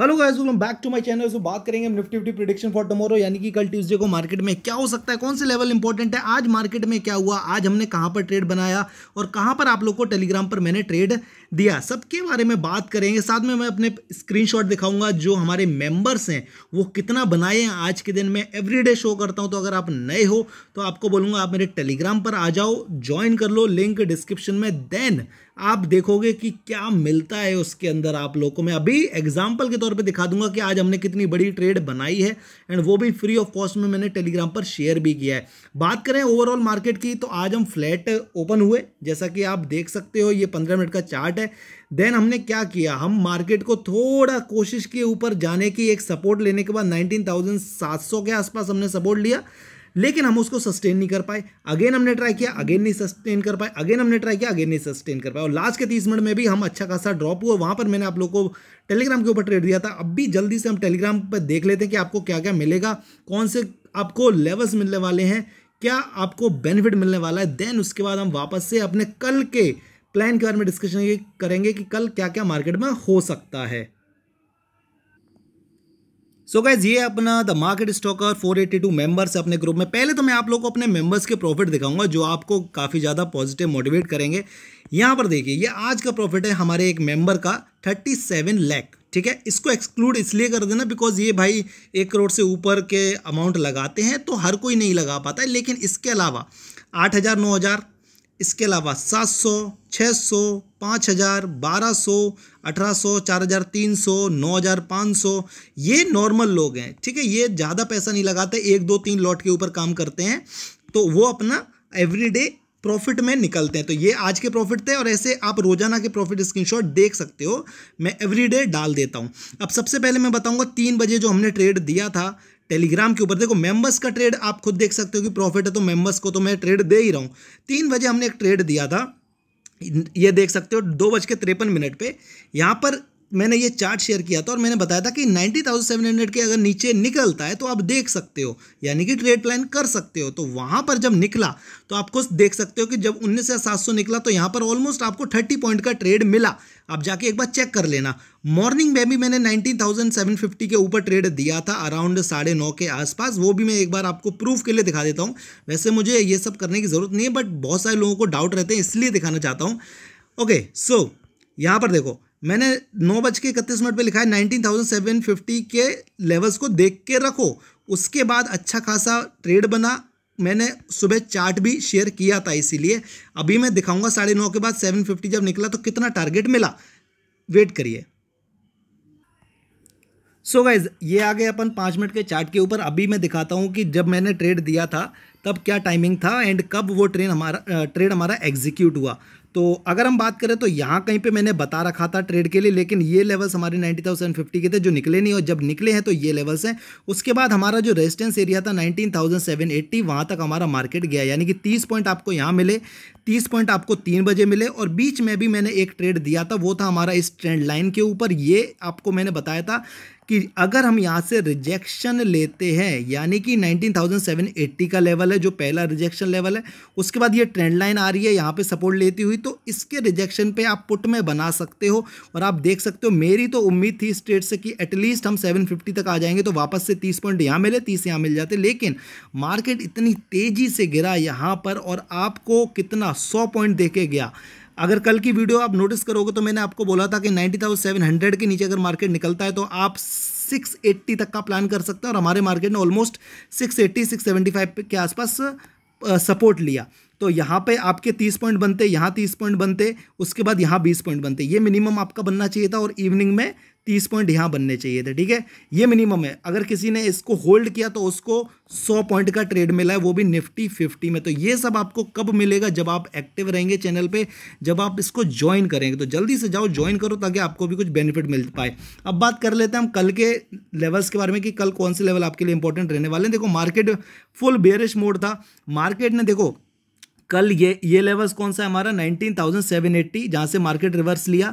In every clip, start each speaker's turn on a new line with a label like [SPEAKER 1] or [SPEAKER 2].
[SPEAKER 1] hello guys welcome back to my channel so बात करेंगे Nifty fifty prediction for tomorrow यानी कि कल ट्यूसडे को मार्केट में क्या हो सकता है कौन से लेवल इंपॉर्टेंट है आज मार्केट में क्या हुआ आज हमने कहां पर ट्रेड बनाया और कहां पर आप लोग को टेलीग्राम पर मैंने ट्रेड दिया सबके बारे में बात करेंगे साथ में मैं अपने स्क्रीन दिखाऊंगा जो हमारे मेम्बर्स हैं वो कितना बनाए हैं आज के दिन में एवरीडे शो करता हूँ तो अगर आप नए हो तो आपको बोलूँगा आप मेरे टेलीग्राम पर आ जाओ ज्वाइन कर लो लिंक डिस्क्रिप्शन में देन आप देखोगे कि क्या मिलता है उसके अंदर आप लोगों को मैं अभी एग्जाम्पल के तौर पे दिखा दूंगा कि आज हमने कितनी बड़ी ट्रेड बनाई है एंड वो भी फ्री ऑफ कॉस्ट में मैंने टेलीग्राम पर शेयर भी किया है बात करें ओवरऑल मार्केट की तो आज हम फ्लैट ओपन हुए जैसा कि आप देख सकते हो ये पंद्रह मिनट का चार्ट है देन हमने क्या किया हम मार्केट को थोड़ा कोशिश किए ऊपर जाने की एक सपोर्ट लेने के बाद नाइनटीन के आसपास हमने सपोर्ट लिया लेकिन हम उसको सस्टेन नहीं कर पाए अगेन हमने ट्राई किया अगेन नहीं सस्टेन कर पाए अगेन हमने ट्राई किया अगेन नहीं सस्टेन कर पाए और लास्ट के तीस मिनट में भी हम अच्छा खासा ड्रॉप हुआ वहाँ पर मैंने आप लोग को टेलीग्राम के ऊपर ट्रेड दिया था अब भी जल्दी से हम टेलीग्राम पर देख लेते हैं कि आपको क्या क्या मिलेगा कौन से आपको लेवल्स मिलने वाले हैं क्या आपको बेनिफिट मिलने वाला है देन उसके बाद हम वापस से अपने कल के प्लान के बारे में डिस्कशन करेंगे कि कल क्या क्या मार्केट में हो सकता है सो so गाइज ये अपना the market stocker 482 members members अपने ग्रुप में पहले तो मैं आप लोग को अपने मेंबर्स के प्रॉफिट दिखाऊंगा जो आपको काफ़ी ज़्यादा पॉजिटिव मोटिवेट करेंगे यहाँ पर देखिए ये आज का प्रॉफिट है हमारे एक मेंबर का 37 लैक ठीक है इसको एक्सक्लूड इसलिए कर देना बिकॉज ये भाई एक करोड़ से ऊपर के अमाउंट लगाते हैं तो हर कोई नहीं लगा पाता है लेकिन इसके अलावा आठ हज़ार नौ हज़ार इसके अलावा सात सौ छः सौ पाँच हज़ार बारह सौ अठारह सौ चार हज़ार तीन सौ नौ हज़ार पाँच सौ ये नॉर्मल लोग हैं ठीक है ये ज़्यादा पैसा नहीं लगाते एक दो तीन लॉट के ऊपर काम करते हैं तो वो अपना एवरीडे प्रॉफिट में निकलते हैं तो ये आज के प्रॉफिट थे और ऐसे आप रोजाना के प्रॉफिट स्क्रीनशॉट देख सकते हो मैं एवरीडे डाल देता हूँ अब सबसे पहले मैं बताऊँगा तीन बजे जो हमने ट्रेड दिया था टेलीग्राम के ऊपर देखो मेंबर्स का ट्रेड आप खुद देख सकते हो कि प्रॉफिट है तो मेंबर्स को तो मैं ट्रेड दे ही रहा हूँ तीन बजे हमने एक ट्रेड दिया था ये देख सकते हो दो बज के तिरपन मिनट पे यहाँ पर मैंने ये चार्ट शेयर किया था और मैंने बताया था कि 90,700 के अगर नीचे निकलता है तो आप देख सकते हो यानी कि ट्रेड प्लान कर सकते हो तो वहाँ पर जब निकला तो आपको देख सकते हो कि जब उन्नीस या सात निकला तो यहाँ पर ऑलमोस्ट आपको थर्टी पॉइंट का ट्रेड मिला आप जाके एक बार चेक कर लेना मॉर्निंग में भी मैंने 19,750 के ऊपर ट्रेड दिया था अराउंड साढ़े नौ के आसपास वो भी मैं एक बार आपको प्रूफ के लिए दिखा देता हूँ वैसे मुझे ये सब करने की ज़रूरत नहीं है बट बहुत सारे लोगों को डाउट रहते हैं इसलिए दिखाना चाहता हूँ ओके सो यहाँ पर देखो मैंने नौ बज के इकतीस मिनट पर लिखा है नाइनटीन थाउजेंड सेवन फिफ्टी के लेवल्स को देख के रखो उसके बाद अच्छा खासा ट्रेड बना मैंने सुबह चार्ट भी शेयर किया था इसीलिए अभी मैं दिखाऊंगा साढ़े नौ के बाद सेवन फिफ्टी जब निकला तो कितना टारगेट मिला वेट करिए सो गाइज ये आ गए अपन पाँच मिनट के चार्ट के ऊपर अभी मैं दिखाता हूँ कि जब मैंने ट्रेड दिया था तब क्या टाइमिंग था एंड कब वो ट्रेन हमारा ट्रेड हमारा एग्जीक्यूट हुआ तो अगर हम बात करें तो यहाँ कहीं पे मैंने बता रखा था ट्रेड के लिए लेकिन ये लेवल्स हमारे फिफ्टी के थे जो निकले नहीं और जब निकले हैं तो ये लेवल्स हैं उसके बाद हमारा जो रेजिस्टेंस एरिया था 19,780 वहाँ तक हमारा मार्केट गया यानी कि 30 पॉइंट आपको यहाँ मिले 30 पॉइंट आपको तीन बजे मिले और बीच में भी मैंने एक ट्रेड दिया था वो था हमारा इस ट्रेंड लाइन के ऊपर ये आपको मैंने बताया था कि अगर हम यहाँ से रिजेक्शन लेते हैं यानी कि 19,780 का लेवल है जो पहला रिजेक्शन लेवल है उसके बाद ये ट्रेंड लाइन आ रही है यहाँ पे सपोर्ट लेती हुई तो इसके रिजेक्शन पे आप पुट में बना सकते हो और आप देख सकते हो मेरी तो उम्मीद थी स्टेट से कि एटलीस्ट हम 750 तक आ जाएंगे तो वापस से तीस पॉइंट यहाँ मिले तीस यहाँ मिल जाते लेकिन मार्केट इतनी तेज़ी से गिरा यहाँ पर और आपको कितना सौ पॉइंट दे गया अगर कल की वीडियो आप नोटिस करोगे तो मैंने आपको बोला था कि नाइन्टी थाउजेंड सेवन हंड्रेड के नीचे अगर मार्केट निकलता है तो आप सिक्स एट्टी तक का प्लान कर सकते हैं और हमारे मार्केट ने almost six eighty six seventy five के आसपास सपोर्ट लिया तो यहाँ पे आपके तीस पॉइंट बनते यहाँ तीस पॉइंट बनते उसके बाद यहाँ बीस पॉइंट बनते ये मिनिमम आपका बनना चाहिए था और इवनिंग में तीस पॉइंट यहाँ बनने चाहिए थे ठीक है ये मिनिमम है अगर किसी ने इसको होल्ड किया तो उसको सौ पॉइंट का ट्रेड मिला है वो भी निफ्टी फिफ्टी में तो ये सब आपको कब मिलेगा जब आप एक्टिव रहेंगे चैनल पर जब आप इसको ज्वाइन करेंगे तो जल्दी से जाओ ज्वाइन करो ताकि आपको भी कुछ बेनिफिट मिल पाए अब बात कर लेते हैं हम कल के लेवल्स के बारे में कि कल कौन से लेवल आपके लिए इंपॉर्टेंट रहने वाले हैं देखो मार्केट फुल बेरिश मोड था मार्केट ने देखो कल ये ये लेवल्स कौन सा है हमारा 19,780 जहाँ से मार्केट रिवर्स लिया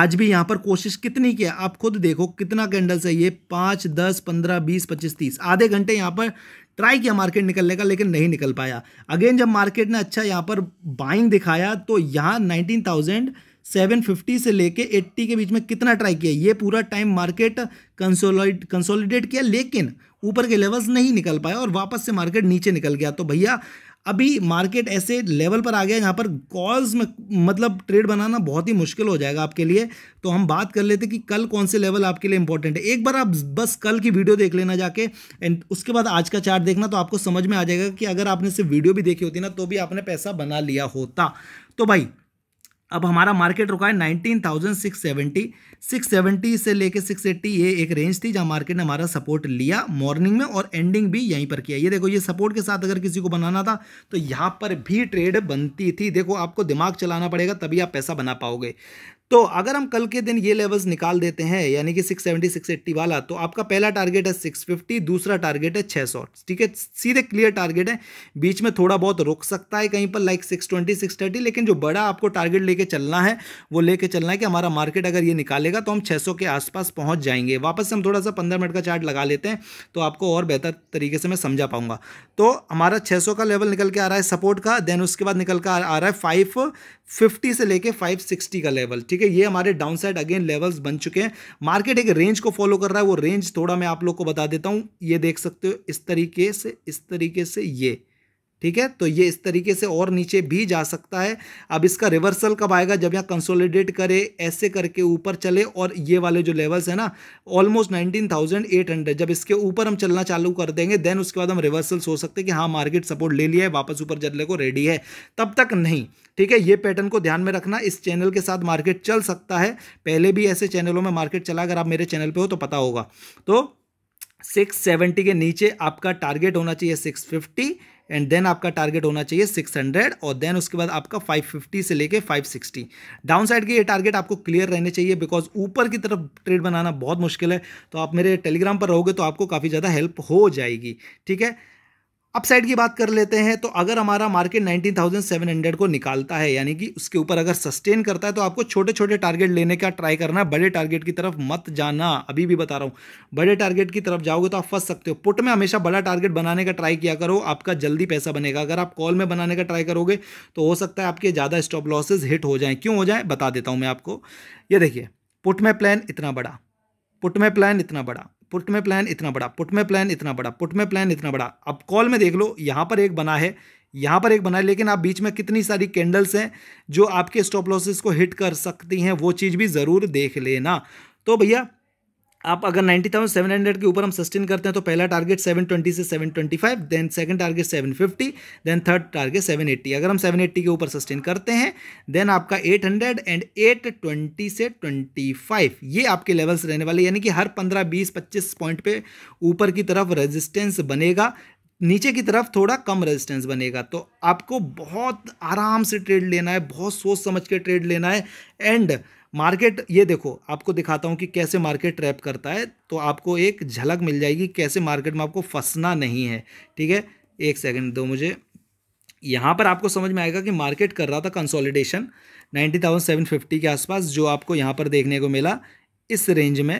[SPEAKER 1] आज भी यहाँ पर कोशिश कितनी किया आप खुद देखो कितना कैंडल्स है ये पाँच दस पंद्रह बीस पच्चीस तीस आधे घंटे यहाँ पर ट्राई किया मार्केट निकलने का लेकिन नहीं निकल पाया अगेन जब मार्केट ने अच्छा यहाँ पर बाइंग दिखाया तो यहाँ नाइनटीन थाउजेंड सेवन फिफ्टी से लेके एट्टी के बीच में कितना ट्राई किया ये पूरा टाइम मार्केट कंसोलिड कंसोलिडेट किया लेकिन ऊपर के लेवल्स नहीं निकल पाए और वापस से मार्केट नीचे निकल गया तो भैया अभी मार्केट ऐसे लेवल पर आ गया जहाँ पर कॉल्स में मतलब ट्रेड बनाना बहुत ही मुश्किल हो जाएगा आपके लिए तो हम बात कर लेते कि कल कौन से लेवल आपके लिए इंपॉर्टेंट है एक बार आप बस कल की वीडियो देख लेना जाके एंड उसके बाद आज का चार्ट देखना तो आपको समझ में आ जाएगा कि अगर आपने सिर्फ वीडियो भी देखी होती ना तो भी आपने पैसा बना लिया होता तो भाई अब हमारा मार्केट रुका है nineteen thousand six seventy six seventy से लेके सिक्स एट्टी ये एक रेंज थी जहाँ मार्केट ने हमारा सपोर्ट लिया मॉर्निंग में और एंडिंग भी यहीं पर किया ये देखो ये सपोर्ट के साथ अगर किसी को बनाना था तो यहाँ पर भी ट्रेड बनती थी देखो आपको दिमाग चलाना पड़ेगा तभी आप पैसा बना पाओगे तो अगर हम कल के दिन ये लेवल्स निकाल देते हैं यानी कि 670 680 वाला तो आपका पहला टारगेट है 650 दूसरा टारगेट है 600 ठीक है सीधे क्लियर टारगेट है बीच में थोड़ा बहुत रुक सकता है कहीं पर लाइक 620 630 लेकिन जो बड़ा आपको टारगेट लेके चलना है वो लेके चलना है कि हमारा मार्केट अगर ये निकालेगा तो हम छः के आसपास पहुंच जाएंगे वापस हम थोड़ा सा पंद्रह मिनट का चार्ट लगा लेते हैं तो आपको और बेहतर तरीके से मैं समझा पाऊंगा तो हमारा छः का लेवल निकल के आ रहा है सपोर्ट का देन उसके बाद निकल कर आ रहा है फाइव से लेके फाइव का लेवल ठीक है है ये हमारे डाउन साइड अगेन लेवल्स बन चुके हैं मार्केट एक रेंज को फॉलो कर रहा है वो रेंज थोड़ा मैं आप लोग को बता देता हूँ ये देख सकते हो इस तरीके से इस तरीके से ये ठीक है तो ये इस तरीके से और नीचे भी जा सकता है अब इसका रिवर्सल कब आएगा जब यहाँ कंसोलिडेट करे ऐसे करके ऊपर चले और ये वाले जो लेवल्स है ना ऑलमोस्ट 19,800 जब इसके ऊपर हम चलना चालू कर देंगे देन उसके बाद हम रिवर्सल्स हो सकते हैं कि हाँ मार्केट सपोर्ट ले लिया है वापस ऊपर चलने को रेडी है तब तक नहीं ठीक है ये पैटर्न को ध्यान में रखना इस चैनल के साथ मार्केट चल सकता है पहले भी ऐसे चैनलों में मार्केट चला अगर आप मेरे चैनल पर हो तो पता होगा तो 670 के नीचे आपका टारगेट होना चाहिए 650 एंड देन आपका टारगेट होना चाहिए 600 और देन उसके बाद आपका 550 से लेके 560 डाउन साइड के ये टारगेट आपको क्लियर रहने चाहिए बिकॉज ऊपर की तरफ ट्रेड बनाना बहुत मुश्किल है तो आप मेरे टेलीग्राम पर रहोगे तो आपको काफ़ी ज़्यादा हेल्प हो जाएगी ठीक है अपसाइड की बात कर लेते हैं तो अगर हमारा मार्केट 19,700 को निकालता है यानी कि उसके ऊपर अगर सस्टेन करता है तो आपको छोटे छोटे टारगेट लेने का ट्राई करना बड़े टारगेट की तरफ मत जाना अभी भी बता रहा हूँ बड़े टारगेट की तरफ जाओगे तो आप फंस सकते हो पुट में हमेशा बड़ा टारगेट बनाने का ट्राई किया करो आपका जल्दी पैसा बनेगा अगर आप कॉल में बनाने का ट्राई करोगे तो हो सकता है आपके ज़्यादा स्टॉप लॉसेज हिट हो जाएँ क्यों हो जाए बता देता हूँ मैं आपको ये देखिए पुट में प्लान इतना बड़ा पुट में प्लान इतना बड़ा पुट में प्लान इतना बड़ा पुट में प्लान इतना बड़ा पुट में प्लान इतना बड़ा अब कॉल में देख लो यहाँ पर एक बना है यहाँ पर एक बना है लेकिन आप बीच में कितनी सारी कैंडल्स हैं जो आपके स्टॉप लॉसेस को हिट कर सकती हैं वो चीज़ भी ज़रूर देख लेना तो भैया आप अगर 90,700 के ऊपर हम सस्टेन करते हैं तो पहला टारगेट 720 से 725 then second target 750 then third target 780 अगर हम 780 के ऊपर सस्टेन करते हैं देन आपका 800 एंड 820 से 25 ये आपके लेवल्स रहने वाले यानी कि हर 15 20 25 पॉइंट पे ऊपर की तरफ रेजिस्टेंस बनेगा नीचे की तरफ थोड़ा कम रेजिस्टेंस बनेगा तो आपको बहुत आराम से ट्रेड लेना है बहुत सोच समझ के ट्रेड लेना है एंड मार्केट ये देखो आपको दिखाता हूँ कि कैसे मार्केट ट्रैप करता है तो आपको एक झलक मिल जाएगी कैसे मार्केट में आपको फंसना नहीं है ठीक है एक सेकंड दो मुझे यहाँ पर आपको समझ में आएगा कि मार्केट कर रहा था consolidation ninety thousand seven fifty के आसपास जो आपको यहाँ पर देखने को मिला इस रेंज में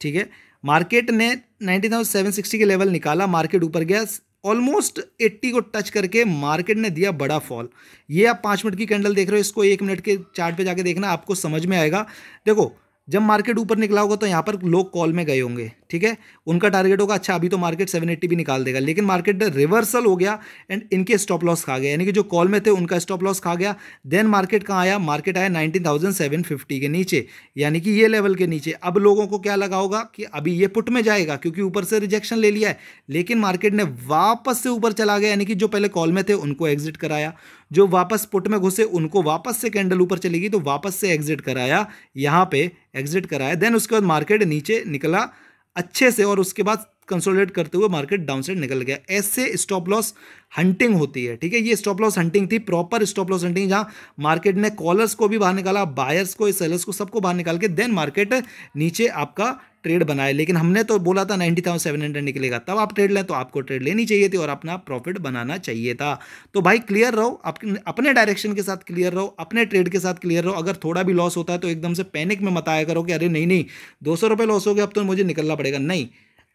[SPEAKER 1] ठीक है मार्केट ने थाउजेंड सेवन सिक्सटी के लेवल निकाला मार्केट ऊपर गया ऑलमोस्ट 80 को टच करके मार्केट ने दिया बड़ा फॉल ये आप पाँच मिनट की कैंडल देख रहे हो इसको एक मिनट के चार्ट पे जाके देखना आपको समझ में आएगा देखो जब मार्केट ऊपर निकला होगा तो यहाँ पर लोग कॉल में गए होंगे ठीक है उनका टारगेट होगा अच्छा अभी तो मार्केट सेवन एट्टी भी निकाल देगा लेकिन मार्केट रिवर्सल हो गया एंड इनके स्टॉप लॉस खा गया यानी कि जो कॉल में थे उनका स्टॉप लॉस खा गया देन मार्केट कहाँ आया मार्केट आया नाइनटीन थाउजेंड सेवन फिफ्टी के नीचे यानी कि ये लेवल के नीचे अब लोगों को क्या लगा होगा कि अभी ये पुट में जाएगा क्योंकि ऊपर से रिजेक्शन ले लिया है लेकिन मार्केट ने वापस से ऊपर चला गया यानी कि जो पहले कॉल में थे उनको एग्जिट कराया जो वापस पुट में घुसे उनको वापस से कैंडल ऊपर चलेगी तो वापस से एग्जिट कराया यहाँ पे एग्जिट कराया देन उसके बाद मार्केट नीचे निकला अच्छे से और उसके बाद कंसोलिडेट करते हुए मार्केट डाउन साइड निकल गया ऐसे स्टॉप लॉस हंटिंग होती है ठीक है ये स्टॉप लॉस हंटिंग थी प्रॉपर स्टॉप लॉस हंटिंग जहां मार्केट ने कॉलर्स को भी बाहर निकाला बायर्स को सेलर्स को सबको बाहर निकाल के देन मार्केट नीचे आपका ट्रेड बनाए लेकिन हमने तो बोला था नाइन्टी थाउजेंड सेवन हंड्रेड निकलेगा तब आप ट्रेड लें तो आपको ट्रेड लेनी चाहिए थी और अपना प्रॉफिट बनाना चाहिए था तो भाई क्लियर रहो अपने डायरेक्शन के साथ क्लियर रहो अपने ट्रेड के साथ क्लियर रहो अगर थोड़ा भी लॉस होता है तो एकदम से पैनिक में मत आया करो कि अरे नहीं नहीं दो सौ लॉस हो गया अब तो मुझे निकलना पड़ेगा नहीं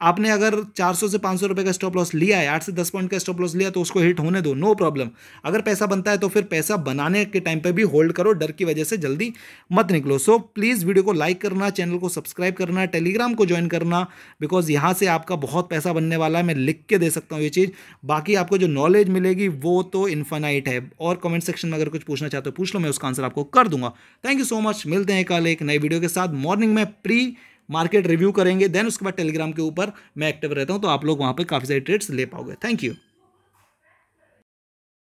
[SPEAKER 1] आपने अगर 400 से 500 रुपए का स्टॉप लॉस लिया है आठ से 10 पॉइंट का स्टॉप लॉस लिया तो उसको हिट होने दो नो प्रॉब्लम अगर पैसा बनता है तो फिर पैसा बनाने के टाइम पे भी होल्ड करो डर की वजह से जल्दी मत निकलो सो so, प्लीज़ वीडियो को लाइक करना चैनल को सब्सक्राइब करना टेलीग्राम को ज्वाइन करना बिकॉज यहाँ से आपका बहुत पैसा बनने वाला है मैं लिख के दे सकता हूँ ये चीज़ बाकी आपको जो नॉलेज मिलेगी वो तो इन्फानाइट है और कमेंट सेक्शन में अगर कुछ पूछना चाहते हो पूछ लो मैं उसका आंसर आपको कर दूंगा थैंक यू सो मच मिलते हैं कल एक नई वीडियो के साथ मॉर्निंग में प्री मार्केट रिव्यू करेंगे देन उसके बाद टेलीग्राम के ऊपर मैं एक्टिव रहता हूँ तो आप लोग वहाँ पर काफ़ी सारी ट्रेड्स ले पाओगे थैंक यू